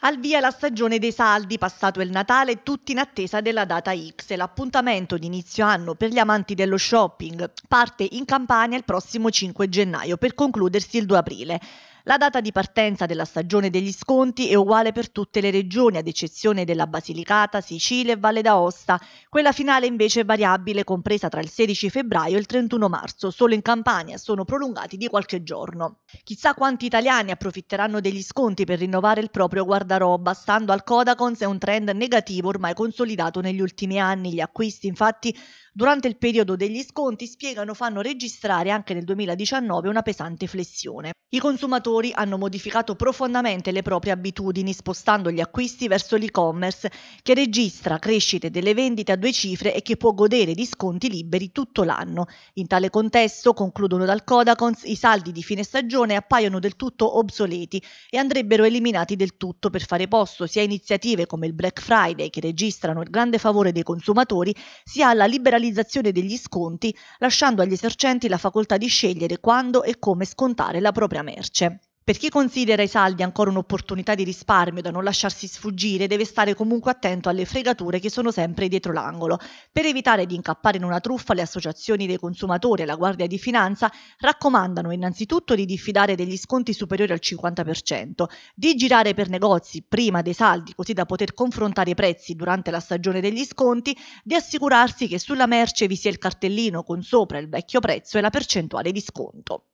Al via la stagione dei saldi, passato il Natale, tutti in attesa della data X, l'appuntamento di inizio anno per gli amanti dello shopping. Parte in Campania il prossimo 5 gennaio per concludersi il 2 aprile. La data di partenza della stagione degli sconti è uguale per tutte le regioni, ad eccezione della Basilicata, Sicilia e Valle d'Aosta. Quella finale invece è variabile, compresa tra il 16 febbraio e il 31 marzo. Solo in Campania sono prolungati di qualche giorno. Chissà quanti italiani approfitteranno degli sconti per rinnovare il proprio guardaroba. Stando al Codacons è un trend negativo ormai consolidato negli ultimi anni. Gli acquisti infatti Durante il periodo degli sconti, spiegano, fanno registrare anche nel 2019 una pesante flessione. I consumatori hanno modificato profondamente le proprie abitudini spostando gli acquisti verso l'e-commerce che registra crescite delle vendite a due cifre e che può godere di sconti liberi tutto l'anno. In tale contesto, concludono dal Codacons, i saldi di fine stagione appaiono del tutto obsoleti e andrebbero eliminati del tutto per fare posto sia a iniziative come il Black Friday che registrano il grande favore dei consumatori, sia alla liberalizzazione realizzazione degli sconti, lasciando agli esercenti la facoltà di scegliere quando e come scontare la propria merce. Per chi considera i saldi ancora un'opportunità di risparmio da non lasciarsi sfuggire, deve stare comunque attento alle fregature che sono sempre dietro l'angolo. Per evitare di incappare in una truffa, le associazioni dei consumatori e la Guardia di Finanza raccomandano innanzitutto di diffidare degli sconti superiori al 50%, di girare per negozi prima dei saldi così da poter confrontare i prezzi durante la stagione degli sconti, di assicurarsi che sulla merce vi sia il cartellino con sopra il vecchio prezzo e la percentuale di sconto.